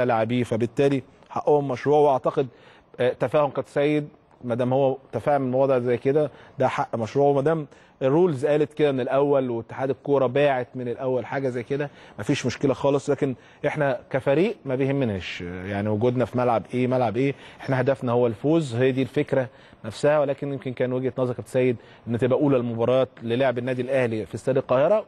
لاعبيه فبالتالي حقهم مشروع واعتقد آه، تفاهم كابتن سيد ما دام هو تفاهم من وضع زي كده ده حق مشروع وما دام الرولز قالت كده من الاول واتحاد الكوره باعت من الاول حاجه زي كده مفيش مشكله خالص لكن احنا كفريق ما بيهمناش يعني وجودنا في ملعب ايه ملعب ايه احنا هدفنا هو الفوز هي دي الفكره نفسها ولكن يمكن كان وجهه نظر كابتن سيد ان تبقى اولى المباريات للعب النادي الاهلي في استاد القاهره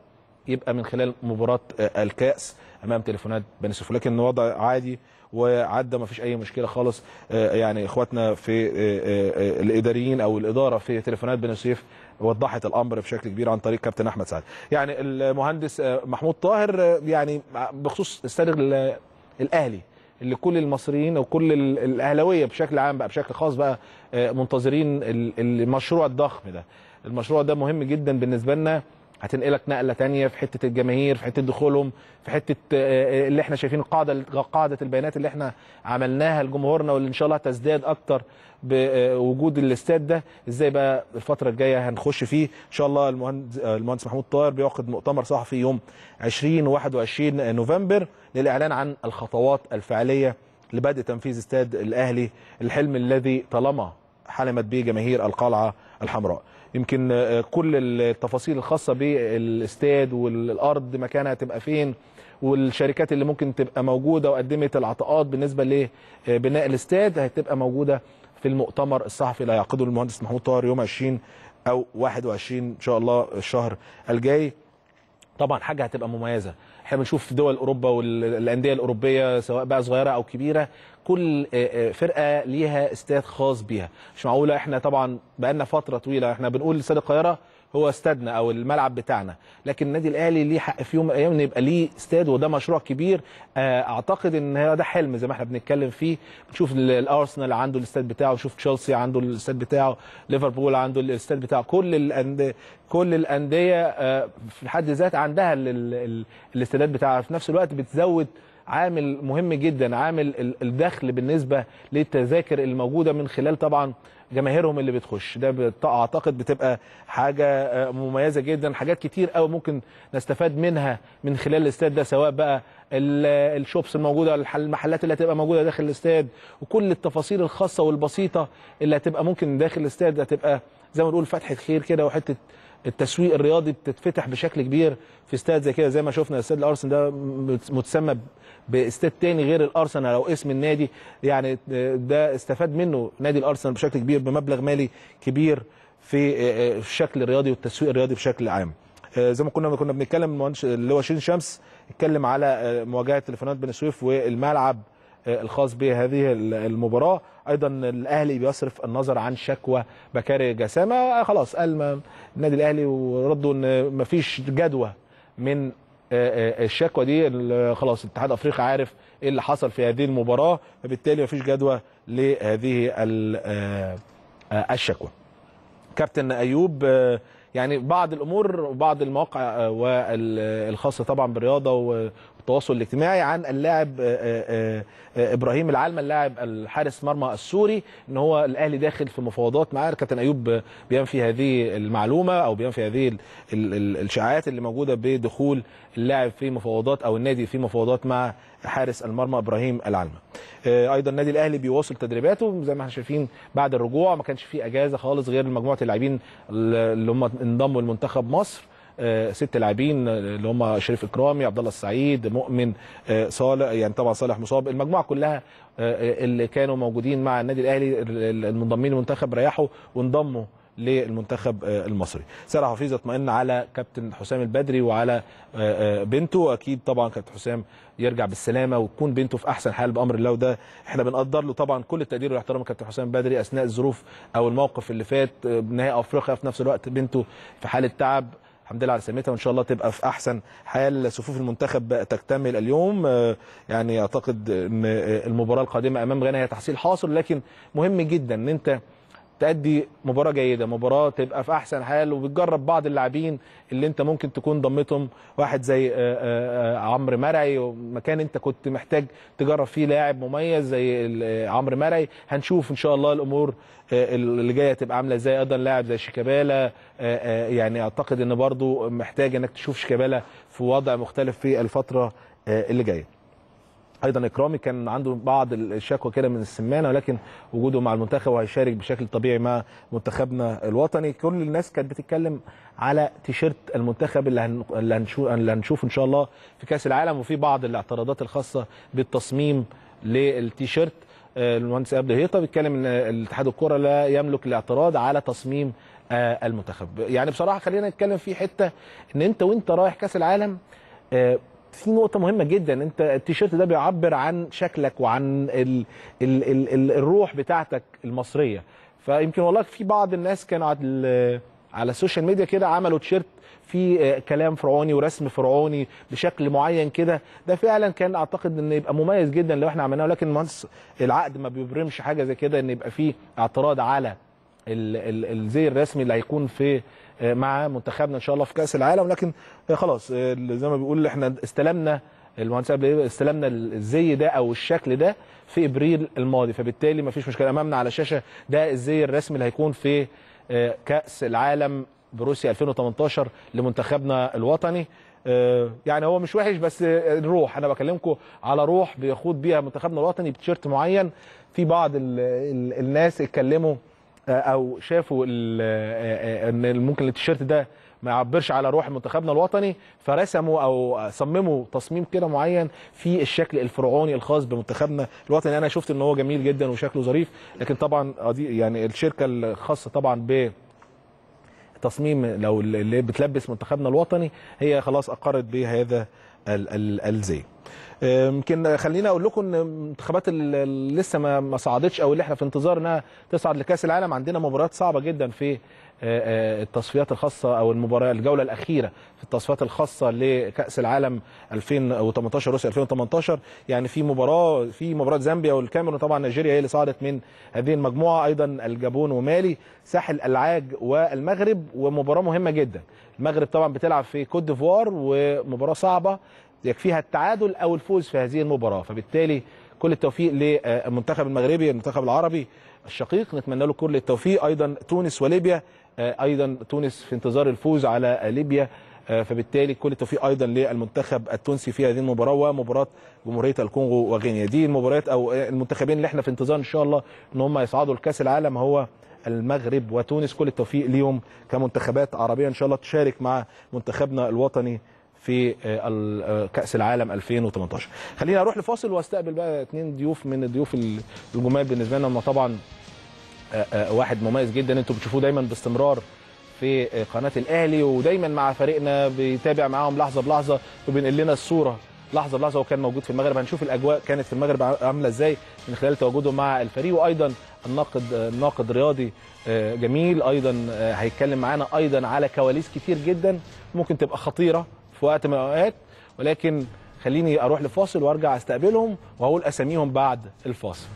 يبقى من خلال مباراه آه، الكاس امام تليفونات بني سيف لكن الوضع عادي وعدى ما فيش اي مشكله خالص آه، آه، يعني اخواتنا في آه، الاداريين او الاداره في تليفونات بني سيف وضحت الامر بشكل كبير عن طريق كابتن احمد سعد يعني المهندس محمود طاهر يعني بخصوص استاذ الاهلي اللي كل المصريين وكل الاهلاويه بشكل عام بقى بشكل خاص بقى منتظرين المشروع الضخم ده المشروع ده مهم جدا بالنسبه لنا هتنقلك نقله تانية في حته الجماهير في حته دخولهم في حته آه، آه، اللي احنا شايفين قاعده قاعده البيانات اللي احنا عملناها لجمهورنا واللي ان شاء الله تزداد اكتر بوجود آه، الاستاد ده ازاي بقى الفتره الجايه هنخش فيه ان شاء الله المهندس محمود طاهر بيعقد مؤتمر صحفي يوم 20 21 نوفمبر للاعلان عن الخطوات الفعليه لبدء تنفيذ استاد الاهلي الحلم الذي طالما حلمت به جماهير القلعه الحمراء يمكن آه، كل التفاصيل الخاصه بالاستاد والارض مكانها تبقى فين والشركات اللي ممكن تبقى موجوده وقدمت العطاءات بالنسبه لبناء آه، الاستاد هتبقى موجوده في المؤتمر الصحفي اللي هيعقده المهندس محمود طاهر يوم 20 او 21 ان شاء الله الشهر الجاي طبعا حاجه هتبقى مميزه احنا بنشوف دول اوروبا والانديه الاوروبيه سواء بقى صغيره او كبيره كل آه، آه، فرقه ليها استاد خاص بيها مش معقوله احنا طبعا بقالنا فتره طويله احنا بنقول استاد القاهره هو استادنا او الملعب بتاعنا لكن النادي الاهلي ليه حق في يوم من الايام ان يبقى ليه استاد وده مشروع كبير آه، اعتقد ان ده حلم زي ما احنا بنتكلم فيه بنشوف الارسنال عنده الاستاد بتاعه نشوف تشيلسي عنده الاستاد بتاعه ليفربول عنده الاستاد بتاعه كل الانديه كل الانديه آه، في حد ذات عندها الاستادات بتاعها في نفس الوقت بتزود عامل مهم جدا عامل الدخل بالنسبه للتذاكر الموجوده من خلال طبعا جماهيرهم اللي بتخش ده اعتقد بتبقى حاجه آه، مميزه جدا حاجات كتير قوي ممكن نستفاد منها من خلال الاستاد ده سواء بقى الشوبس الموجوده المحلات اللي هتبقى موجوده داخل الاستاد وكل التفاصيل الخاصه والبسيطه اللي هتبقى ممكن داخل الاستاد هتبقى زي ما نقول فتحه خير كده وحته التسويق الرياضي بتتفتح بشكل كبير في استاد زي كده زي ما شفنا استاد الارسنال ده متسمى باستاد تاني غير الارسنال او اسم النادي يعني ده استفاد منه نادي الارسنال بشكل كبير بمبلغ مالي كبير في الشكل الرياضي والتسويق الرياضي بشكل عام زي ما كنا كنا بنتكلم اللي هو شين شمس اتكلم على مواجهه الفنان بن سويف والملعب الخاص بهذه المباراه ايضا الاهلي بيصرف النظر عن شكوى بكاري جسامه خلاص قال النادي الاهلي وردوا ان مفيش جدوى من آه، آه، الشكوى دي خلاص الاتحاد الافريقي عارف ايه اللي حصل في هذه المباراه فبالتالي مفيش جدوى لهذه آه، الشكوى كابتن ايوب يعني بعض الامور وبعض المواقع والخاصه طبعا بالرياضه التواصل الاجتماعي عن اللاعب آه، آه، آه، ابراهيم العلمه اللاعب الحارس مرمى السوري ان هو الاهلي داخل في مفاوضات معاه كابتن ايوب بينفي هذه المعلومه او بينفي هذه الاشاعات اللي موجوده بدخول اللاعب في مفاوضات او النادي في مفاوضات مع حارس المرمى ابراهيم العلمه. ايضا النادي الاهلي بيواصل تدريباته زي ما احنا شايفين بعد الرجوع ما كانش في اجازه خالص غير مجموعه اللاعبين اللي هم انضموا لمنتخب مصر آه، ست لاعبين آه، اللي هم شريف اكرامي عبد الله السعيد مؤمن آه، صالح يعني طبعا صالح مصاب المجموعه كلها اللي كانوا موجودين مع النادي الاهلي المنضمين للمنتخب ريحوا وانضموا للمنتخب المصري سارة حفيظ اطمئن على كابتن حسام البدري وعلى بنته واكيد طبعا كابتن حسام يرجع بالسلامه وتكون بنته في احسن حال بامر الله وده احنا بنقدر له طبعا كل التقدير والاحترام لكابتن حسام بدري اثناء الظروف او الموقف اللي فات نهائي افريقيا في نفس الوقت بنته في حاله تعب الحمد لله على سلامتها وان شاء الله تبقى في احسن حال صفوف المنتخب تكتمل اليوم آه، يعني اعتقد ان المباراه القادمه امام غانا هي تحصيل حاصل لكن مهم جدا ان انت تأدي مباراة جيدة مباراة تبقى في أحسن حال وبتجرب بعض اللاعبين اللي أنت ممكن تكون ضمتهم واحد زي آه، آه، آه، عمرو مرعي مكان أنت كنت محتاج تجرب فيه لاعب مميز زي عمرو مرعي هنشوف إن شاء الله الأمور اللي جاية تبقى عاملة إزاي أيضا لاعب زي شيكابالا يعني أعتقد أن برضو محتاج أنك تشوف شيكابالا في وضع مختلف في الفترة اللي جايه ايضا اكرامي كان عنده بعض الشكوى كده من السمانه ولكن وجوده مع المنتخب وهيشارك بشكل طبيعي مع منتخبنا الوطني كل الناس كانت بتتكلم على تيشيرت المنتخب اللي هنشوف ان شاء الله في كاس العالم وفي بعض الاعتراضات الخاصه بالتصميم للتيشيرت آه، المهندس عبد الهيطه بيتكلم ان الاتحاد الكره لا يملك الاعتراض على تصميم آه، المنتخب يعني بصراحه خلينا نتكلم في حته ان انت وانت رايح كاس العالم آه، في نقطه مهمه جدا انت التيشيرت ده بيعبر عن شكلك وعن الـ الـ الـ الـ الروح بتاعتك المصريه فيمكن والله في بعض الناس كانوا على على السوشيال ميديا كده عملوا تيشيرت في آه، كلام فرعوني ورسم فرعوني بشكل معين كده ده فعلا كان اعتقد ان يبقى مميز جدا لو احنا عملناه ولكن العقد ما بيبرمش حاجه زي كده ان يبقى فيه اعتراض على الزي الرسمي اللي هيكون في آه، مع منتخبنا ان شاء الله في كاس العالم لكن آه، خلاص آه، زي ما بيقول احنا استلمنا المهندس قبل إيه؟ استلمنا الزي ده او الشكل ده في ابريل الماضي فبالتالي ما فيش مشكله امامنا على شاشه ده الزي الرسمي اللي هيكون في كاس العالم بروسيا 2018 لمنتخبنا الوطني يعني هو مش وحش بس الروح انا بكلمكم على روح بيخوض بيها منتخبنا الوطني بتيشيرت معين في بعض الناس اتكلموا او شافوا آه، آه، ان ممكن التيشيرت ده ما يعبرش على روح منتخبنا الوطني فرسموا او صمموا تصميم كده معين في الشكل الفرعوني الخاص بمنتخبنا الوطني انا شفت ان هو جميل جدا وشكله ظريف لكن طبعا يعني الشركه الخاصه طبعا ب تصميم لو اللي بتلبس منتخبنا الوطني هي خلاص اقرت بهذا الزي يمكن خليني اقول لكم ان المنتخبات اللي لسه ما صعدتش او اللي احنا في انتظار انها تصعد لكاس العالم عندنا مباريات صعبه جدا في آه، آه، التصفيات الخاصه او المباراه الجوله الاخيره في التصفيات الخاصه لكاس العالم 2018 روسيا 2018 يعني في مباراه في مباراه زامبيا والكاميرون طبعا نيجيريا هي اللي صعدت من هذه المجموعه ايضا الجابون ومالي ساحل العاج والمغرب ومباراه مهمه جدا المغرب طبعا بتلعب في كوت ديفوار ومباراه صعبه يكفيها التعادل أو الفوز في هذه المباراة فبالتالي كل التوفيق للمنتخب المغربي المنتخب العربي الشقيق نتمنى له كل التوفيق أيضا تونس وليبيا آه، أيضا تونس في انتظار الفوز على آه، ليبيا آه، فبالتالي كل التوفيق ايضا للمنتخب التونسي في هذه المباراه ومباراه جمهوريه الكونغو وغينيا دي المباريات او المنتخبين اللي احنا في انتظار ان شاء الله ان هم يصعدوا لكاس العالم هو المغرب وتونس كل التوفيق ليهم كمنتخبات عربيه ان شاء الله تشارك مع منتخبنا الوطني في آه، آه، كاس العالم 2018 خلينا اروح لفاصل واستقبل بقى اثنين ضيوف من الضيوف الجمال بالنسبه لنا طبعا آه، واحد مميز جدا انتم بتشوفوه دايما باستمرار في قناه الاهلي ودايما مع فريقنا بيتابع معاهم لحظه بلحظه وبينقل لنا الصوره لحظه بلحظه وكان موجود في المغرب هنشوف الاجواء كانت في المغرب عامله ازاي من خلال تواجده مع الفريق وايضا الناقد الناقد رياضي جميل ايضا هيتكلم معانا ايضا على كواليس كتير جدا ممكن تبقى خطيره في وقت من الاوقات ولكن خليني اروح لفاصل وارجع استقبلهم واقول اساميهم بعد الفاصل